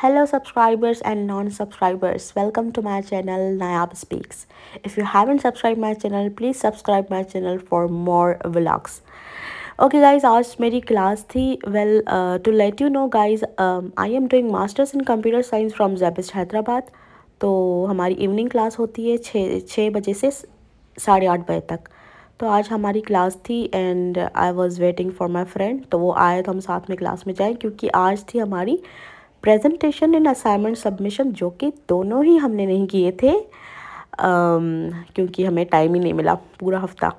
Hello subscribers and non-subscribers, welcome to my channel Nayab Speaks. If you haven't subscribed my channel, please subscribe my channel for more vlogs. Okay guys आज मेरी class थी well to let you know guys I am doing masters in computer science from जैपिस्ट हैदराबाद तो हमारी evening class होती है छः छः बजे से साढ़े आठ बजे तक तो आज हमारी क्लास थी and I was waiting for my friend तो वो आए तो हम साथ में क्लास में जाएँ क्योंकि आज थी हमारी प्रेजेंटेशन एंड असाइनमेंट सबमिशन जो कि दोनों ही हमने नहीं किए थे um, क्योंकि हमें टाइम ही नहीं मिला पूरा हफ्ता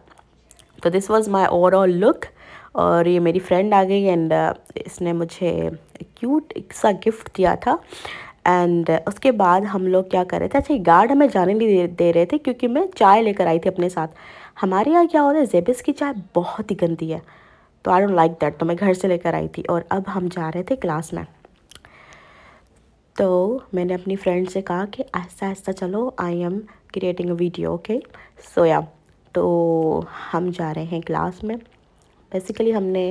तो this was my overall look और ये मेरी फ्रेंड आ गई एंड uh, इसने मुझे क्यूट सा गिफ्ट दिया था एंड uh, उसके बाद हम लोग क्या कर रहे थे अच्छा गार्ड हमें जाने नहीं दे, दे रहे थे क्योंकि मैं चाय लेकर आई थी अपने साथ हमारे यहाँ क्या हो रहा है जेबिस की चाय बहुत ही गंदी है तो आई डोंट लाइक दैट तो मैं घर से लेकर आई थी और अब हम जा रहे थे क्लास में तो मैंने अपनी फ्रेंड से कहा कि ऐसा ऐसा चलो I am creating a video okay so या तो हम जा रहे हैं क्लास में बेसिकली हमने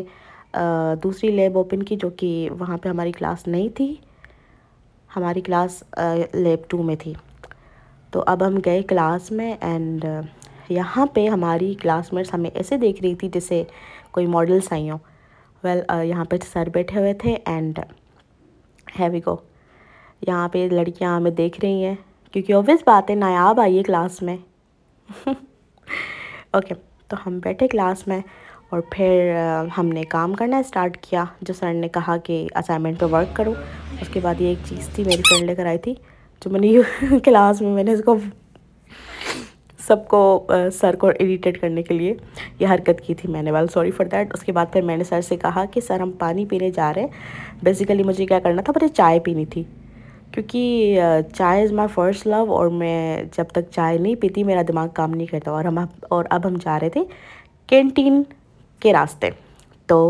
दूसरी लेब ओपन की जो कि वहाँ पे हमारी क्लास नहीं थी हमारी क्लास लेब टू में थी तो अब हम गए क्लास में एंड यहाँ पे हमारी क्लासमेट्स हमें ऐसे देख रही थी जैसे कोई मॉडल्स आई हों वेल यहाँ पे सर बैठे हुए थे एंड हैवी गो यहाँ पे लड़कियाँ हमें देख रही हैं क्योंकि ऑब्वियस बात है नायाब आई है क्लास में ओके तो हम बैठे क्लास में और फिर हमने काम करना स्टार्ट किया जो सर ने कहा कि असाइनमेंट पे वर्क करो उसके बाद ये एक चीज़ थी मेरी फ्रेंड लेकर आई थी जो मैंने क्लास में मैंने इसको सबको सर को इरीटेट करने के लिए ये हरकत की थी मैंने वेल सॉरी फॉर दैट उसके बाद फिर मैंने सर से कहा कि सर हम पानी पीने जा रहे हैं बेसिकली मुझे क्या करना था मुझे चाय पीनी थी क्योंकि चाय इज़ माई फर्स्ट लव और मैं जब तक चाय नहीं पीती मेरा दिमाग काम नहीं करता और हम और अब हम जा रहे थे कैंटीन के रास्ते तो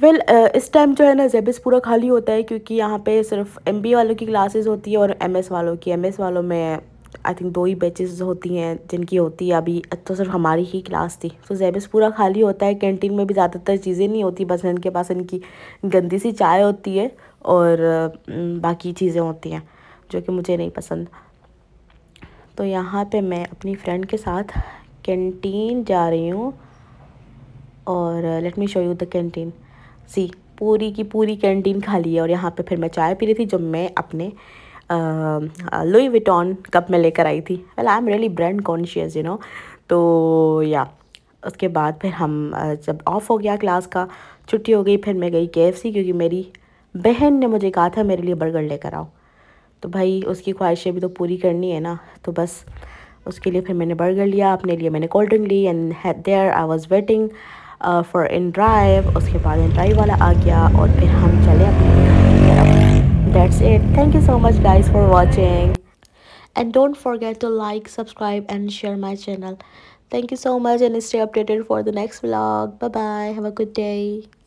वेल well, uh, इस टाइम जो है ना जेबिस पूरा खाली होता है क्योंकि यहाँ पे सिर्फ एमबी वालों की क्लासेस होती है और एमएस वालों की एमएस वालों में आई थिंक दो ही बैचेस होती हैं जिनकी होती है अभी तो सिर्फ हमारी ही क्लास थी तो जेबस पूरा खाली होता है कैंटीन में भी ज़्यादातर चीज़ें नहीं होती बस इनके पास इनकी गंदी सी चाय होती है और बाकी चीज़ें होती हैं जो कि मुझे नहीं पसंद तो यहाँ पे मैं अपनी फ्रेंड के साथ कैंटीन जा रही हूँ और let me show you the canteen see पूरी की पूरी कैंटीन खाली है और यहाँ पे फिर मैं चाय पी रही थी जो मैं अपने लुई विटॉन कप में लेकर आई थी well I am really brand conscious you know तो या उसके बाद फिर हम जब ऑफ हो गया क्लास का छुट्टी हो गई फिर मैं गई के क्योंकि मेरी बहन ने मुझे कहा था मेरे लिए बर्गर लेकर आओ तो भाई उसकी ख्वाहिशें भी तो पूरी करनी है ना तो बस उसके लिए फिर मैंने बर्गर लिया अपने लिए मैंने कोल्ड ड्रिंक ली and there I was waiting for in drive उसके बाद इन ड्राइव वाला आ गया और फिर हम चले अपने that's it thank you so much guys for watching and don't forget to like subscribe and share my channel thank you so much and stay updated for the next vlog bye bye have a good day